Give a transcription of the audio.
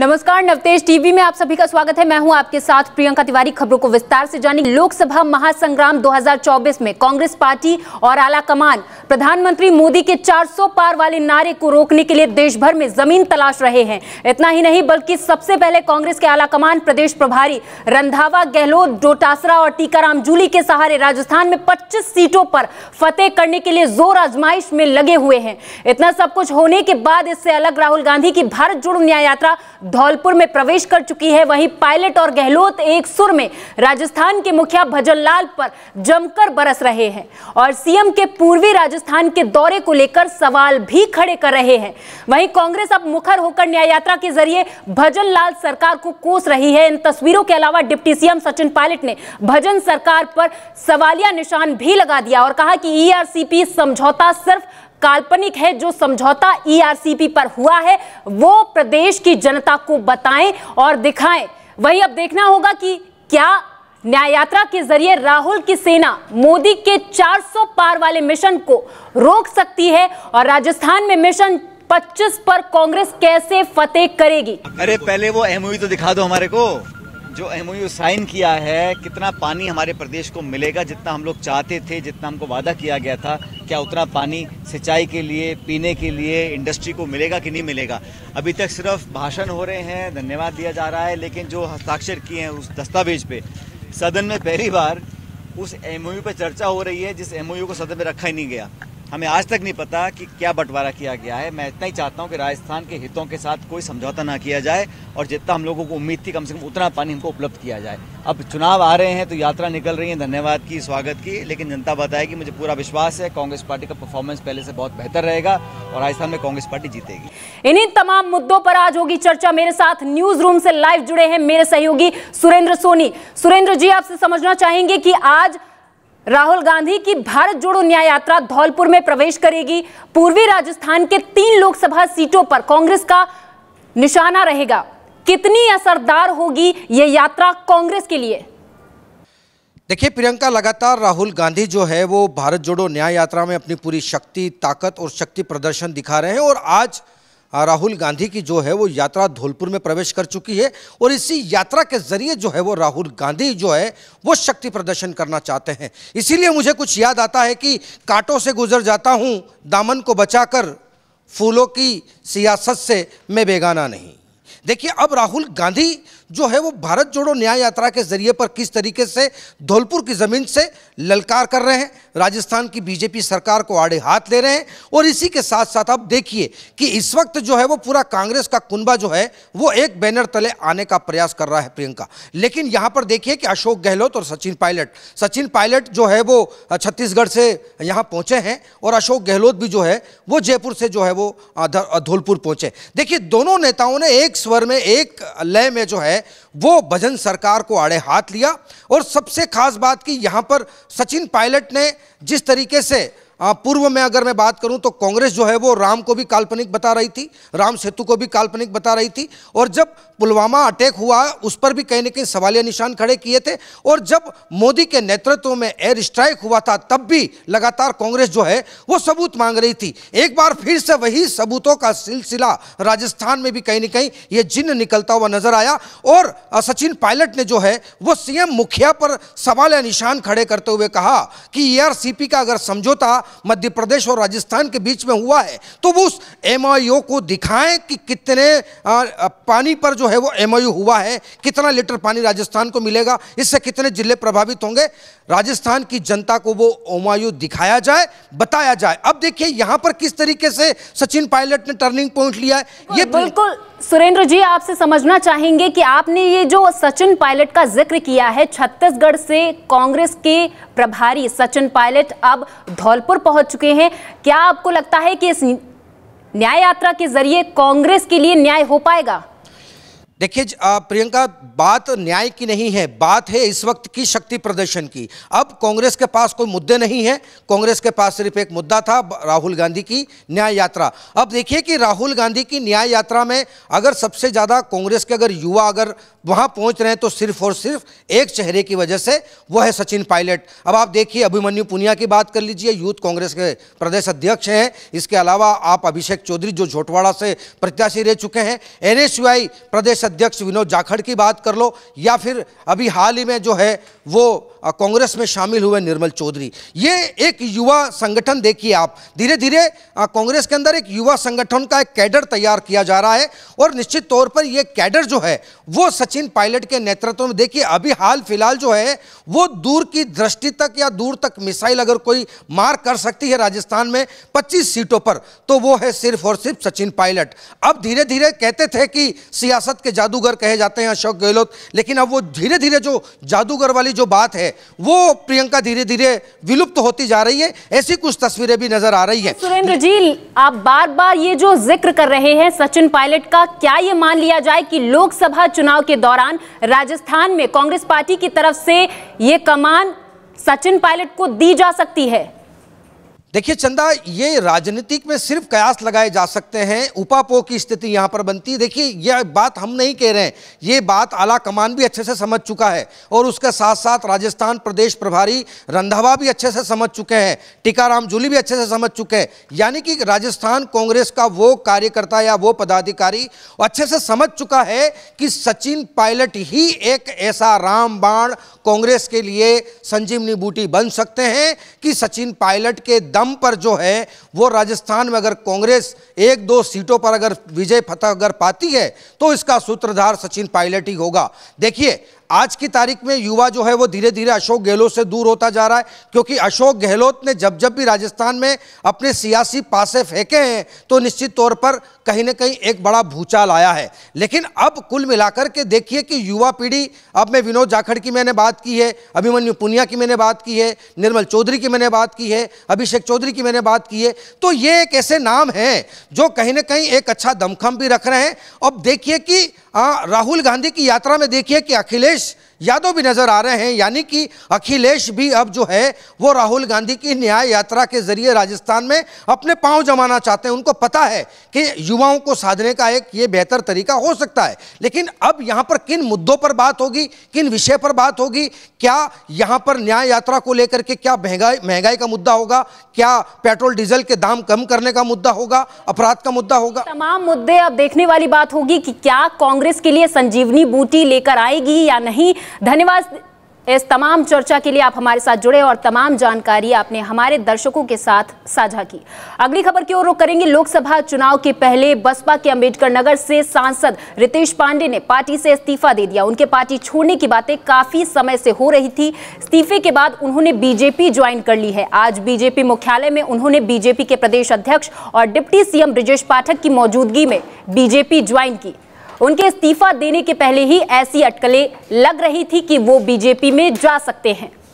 नमस्कार नवतेज टीवी में आप सभी का स्वागत है मैं हूं आपके साथ प्रियंका तिवारी खबरों को विस्तार से जानी लोकसभा महासंग्राम 2024 में कांग्रेस पार्टी और आला कमान प्रधानमंत्री मोदी के 400 पार वाले नारे को रोकने के लिए देश भर में जमीन तलाश रहे हैं इतना ही नहीं बल्कि सबसे पहले कांग्रेस के आला कमान प्रदेश प्रभारी रंधावा गहलोत डोटासरा और टीकाराम जूली के सहारे राजस्थान में पच्चीस सीटों पर फतेह करने के लिए जोर आजमाइश में लगे हुए हैं इतना सब कुछ होने के बाद इससे अलग राहुल गांधी की भारत जोड़ो न्याय यात्रा धौलपुर में प्रवेश कर चुकी है वहीं पायलट और गहलोत एक सुर में राजस्थान के मुखिया भजन पर जमकर बरस रहे हैं और सीएम के पूर्वी राजस्थान के दौरे को लेकर सवाल भी खड़े कर रहे हैं वहीं कांग्रेस अब मुखर होकर न्याय यात्रा के जरिए भजन सरकार को कोस रही है इन तस्वीरों के अलावा डिप्टी सीएम सचिन पायलट ने भजन सरकार पर सवालिया निशान भी लगा दिया और कहा कि ई e समझौता सिर्फ काल्पनिक है जो समझौता ईआरसीपी e पर हुआ है वो प्रदेश की जनता को बताएं और दिखाएं वही अब देखना होगा कि क्या न्याय यात्रा के जरिए राहुल की सेना मोदी के 400 पार वाले मिशन को रोक सकती है और राजस्थान में मिशन 25 पर कांग्रेस कैसे फतेह करेगी अरे पहले वो एमओयू तो दिखा दो हमारे को जो एम साइन किया है कितना पानी हमारे प्रदेश को मिलेगा जितना हम लोग चाहते थे जितना हमको वादा किया गया था क्या उतना पानी सिंचाई के लिए पीने के लिए इंडस्ट्री को मिलेगा कि नहीं मिलेगा अभी तक सिर्फ भाषण हो रहे हैं धन्यवाद दिया जा रहा है लेकिन जो हस्ताक्षर किए हैं उस दस्तावेज पे सदन में पहली बार उस एम पर चर्चा हो रही है जिस एम को सदन में रखा ही नहीं गया हमें आज तक नहीं पता कि क्या बंटवारा किया गया है मैं इतना ही चाहता हूं कि राजस्थान के हितों के साथ कोई समझौता ना किया जाए और जितना हम लोगों को उम्मीद थी कम से कम उतना पानी हमको उपलब्ध किया जाए अब चुनाव आ रहे हैं तो यात्रा निकल रही है धन्यवाद की स्वागत की लेकिन जनता बताएगी मुझे पूरा विश्वास है कांग्रेस पार्टी का परफॉर्मेंस पहले से बहुत बेहतर रहेगा और राजस्थान में कांग्रेस पार्टी जीतेगी इन्हीं तमाम मुद्दों पर आज होगी चर्चा मेरे साथ न्यूज रूम से लाइव जुड़े हैं मेरे सहयोगी सुरेंद्र सोनी सुरेंद्र जी आपसे समझना चाहेंगे कि आज राहुल गांधी की भारत जोड़ो न्याय यात्रा धौलपुर में प्रवेश करेगी पूर्वी राजस्थान के तीन लोकसभा सीटों पर कांग्रेस का निशाना रहेगा कितनी असरदार होगी ये यात्रा कांग्रेस के लिए देखिए प्रियंका लगातार राहुल गांधी जो है वो भारत जोड़ो न्याय यात्रा में अपनी पूरी शक्ति ताकत और शक्ति प्रदर्शन दिखा रहे हैं और आज राहुल गांधी की जो है वो यात्रा धौलपुर में प्रवेश कर चुकी है और इसी यात्रा के जरिए जो है वो राहुल गांधी जो है वो शक्ति प्रदर्शन करना चाहते हैं इसीलिए मुझे कुछ याद आता है कि कांटों से गुजर जाता हूँ दामन को बचाकर फूलों की सियासत से मैं बेगाना नहीं देखिए अब राहुल गांधी जो है वो भारत जोड़ो न्याय यात्रा के जरिए पर किस तरीके से धौलपुर की ज़मीन से ललकार कर रहे हैं राजस्थान की बीजेपी सरकार को आड़े हाथ ले रहे हैं और इसी के साथ साथ आप देखिए कि इस वक्त जो है वो पूरा कांग्रेस का कुनबा जो है वो एक बैनर तले आने का प्रयास कर रहा है प्रियंका लेकिन यहां पर देखिए कि अशोक गहलोत और सचिन पायलट सचिन पायलट जो है वो छत्तीसगढ़ से यहां पहुंचे हैं और अशोक गहलोत भी जो है वो जयपुर से जो है वो धौलपुर पहुंचे देखिए दोनों नेताओं ने एक स्वर में एक लय में जो है है वो भजन सरकार को आड़े हाथ लिया और सबसे खास बात की यहाँ पर सचिन पायलट ने जिस तरीके से पूर्व में अगर मैं बात करूं तो कांग्रेस जो है वो राम को भी काल्पनिक बता रही थी राम सेतु को भी काल्पनिक बता रही थी और जब पुलवामा अटैक हुआ उस पर भी कहीं ना कहीं सवालिया निशान खड़े किए थे और जब मोदी के नेतृत्व में एयर स्ट्राइक हुआ था तब भी लगातार कांग्रेस जो है वो सबूत मांग रही थी एक बार फिर से वही सबूतों का सिलसिला राजस्थान में भी कहीं ना कहीं ये जिन्ह निकलता हुआ नजर आया और सचिन पायलट ने जो है वो सीएम मुखिया पर सवाल या निशान खड़े करते हुए कहा कि ए e का अगर समझौता मध्य प्रदेश और राजस्थान के बीच में हुआ है तो वो उस एम को दिखाएं कि कितने पानी पर जो है वो एम हुआ है कितना लीटर पानी राजस्थान को मिलेगा इससे कितने जिले प्रभावित होंगे राजस्थान की जनता को वो एम दिखाया जाए बताया जाए अब देखिए यहाँ पर किस तरीके से सचिन पायलट ने टर्निंग पॉइंट लिया है ये तो- बिल्कुल सुरेंद्र जी आपसे समझना चाहेंगे कि आपने ये जो सचिन पायलट का जिक्र किया है छत्तीसगढ़ से कांग्रेस के प्रभारी सचिन पायलट अब धौलपुर पहुंच चुके हैं क्या आपको लगता है कि इस न्याय यात्रा के जरिए कांग्रेस के लिए न्याय हो पाएगा देखिए प्रियंका बात न्याय की नहीं है बात है इस वक्त की शक्ति प्रदर्शन की अब कांग्रेस के पास कोई मुद्दे नहीं है कांग्रेस के पास सिर्फ एक मुद्दा था राहुल गांधी की न्याय यात्रा अब देखिए कि राहुल गांधी की न्याय यात्रा में अगर सबसे ज़्यादा कांग्रेस के अगर युवा अगर वहाँ पहुँच रहे हैं तो सिर्फ और सिर्फ एक चेहरे की वजह से वह है सचिन पायलट अब आप देखिए अभिमन्यु पुनिया की बात कर लीजिए यूथ कांग्रेस के प्रदेश अध्यक्ष हैं इसके अलावा आप अभिषेक चौधरी जो झोटवाड़ा से प्रत्याशी रह चुके हैं एन प्रदेश अध्यक्ष विनोद जाखड़ की बात कर लो या फिर अभी हाल ही में जो है वो कांग्रेस में शामिल हुए निर्मल चौधरी ये एक युवा संगठन देखिए आप धीरे धीरे कांग्रेस के अंदर एक युवा संगठन का एक कैडर तैयार किया जा रहा है और निश्चित तौर पर ये कैडर जो है वो सचिन पायलट के नेतृत्व में देखिए अभी हाल फिलहाल जो है वो दूर की दृष्टि तक या दूर तक मिसाइल अगर कोई मार कर सकती है राजस्थान में पच्चीस सीटों पर तो वो है सिर्फ और सिर्फ सचिन पायलट अब धीरे धीरे कहते थे कि सियासत के जादूगर कहे जाते हैं अशोक गहलोत लेकिन अब वो धीरे धीरे जो जादूगर वाली जो बात है वो प्रियंका धीरे धीरे विलुप्त तो होती जा रही है ऐसी कुछ तस्वीरें भी नजर आ रही है सुरेंद्र जी आप बार बार ये जो जिक्र कर रहे हैं सचिन पायलट का क्या ये मान लिया जाए कि लोकसभा चुनाव के दौरान राजस्थान में कांग्रेस पार्टी की तरफ से ये कमान सचिन पायलट को दी जा सकती है देखिए चंदा ये राजनीतिक में सिर्फ कयास लगाए जा सकते हैं उपापो की स्थिति यहाँ पर बनती है देखिए यह बात हम नहीं कह रहे हैं ये बात आला कमान भी अच्छे से समझ चुका है और उसके साथ साथ राजस्थान प्रदेश प्रभारी रंधावा भी अच्छे से समझ चुके हैं टीकाराम जूली भी अच्छे से समझ चुके हैं यानी कि राजस्थान कांग्रेस का वो कार्यकर्ता या वो पदाधिकारी अच्छे से समझ चुका है कि सचिन पायलट ही एक ऐसा राम बाण कांग्रेस के लिए संजीवनी बूटी बन सकते हैं कि सचिन पायलट के दम पर जो है वो राजस्थान में अगर कांग्रेस एक दो सीटों पर अगर विजय फतह अगर पाती है तो इसका सूत्रधार सचिन पायलट ही होगा देखिए आज की तारीख में युवा जो है वो धीरे धीरे अशोक गहलोत से दूर होता जा रहा है क्योंकि अशोक गहलोत ने जब जब भी राजस्थान में अपने सियासी पासे फेंके हैं तो निश्चित तौर पर कहीं ना कहीं एक बड़ा भूचाल आया है लेकिन अब कुल मिलाकर के देखिए कि युवा पीढ़ी अब मैं विनोद जाखड़ की मैंने बात की है अभिमन्यु पुनिया की मैंने बात की है निर्मल चौधरी की मैंने बात की है अभिषेक चौधरी की मैंने बात की है तो ये एक ऐसे नाम हैं जो कहीं ना कहीं एक अच्छा दमखम भी रख रहे हैं अब देखिए कि राहुल गांधी की यात्रा में देखिए कि अखिलेश fish यादव भी नजर आ रहे हैं यानी कि अखिलेश भी अब जो है वो राहुल गांधी की न्याय यात्रा के जरिए राजस्थान में अपने पांव जमाना चाहते हैं उनको पता है कि युवाओं को साधने का एक ये बेहतर तरीका हो सकता है लेकिन अब यहाँ पर किन मुद्दों पर बात होगी किन विषय पर बात होगी क्या यहाँ पर न्याय यात्रा को लेकर के क्या महंगाई महंगाई का मुद्दा होगा क्या पेट्रोल डीजल के दाम कम करने का मुद्दा होगा अपराध का मुद्दा होगा तमाम मुद्दे अब देखने वाली बात होगी कि क्या कांग्रेस के लिए संजीवनी बूटी लेकर आएगी या नहीं धन्यवाद इस तमाम चर्चा के लिए आप हमारे साथ जुड़े और तमाम जानकारी आपने हमारे दर्शकों के साथ साझा की अगली खबर की ओर रुख करेंगे लोकसभा चुनाव के पहले बसपा के अंबेडकर नगर से सांसद रितेश पांडे ने पार्टी से इस्तीफा दे दिया उनके पार्टी छोड़ने की बातें काफी समय से हो रही थी इस्तीफे के बाद उन्होंने बीजेपी ज्वाइन कर ली है आज बीजेपी मुख्यालय में उन्होंने बीजेपी के प्रदेश अध्यक्ष और डिप्टी सीएम ब्रिजेश पाठक की मौजूदगी में बीजेपी ज्वाइन की उनके इस्तीफा देने के पहले ही ऐसी अटकलें लग रही थी कि वो बीजेपी में जा सकते हैं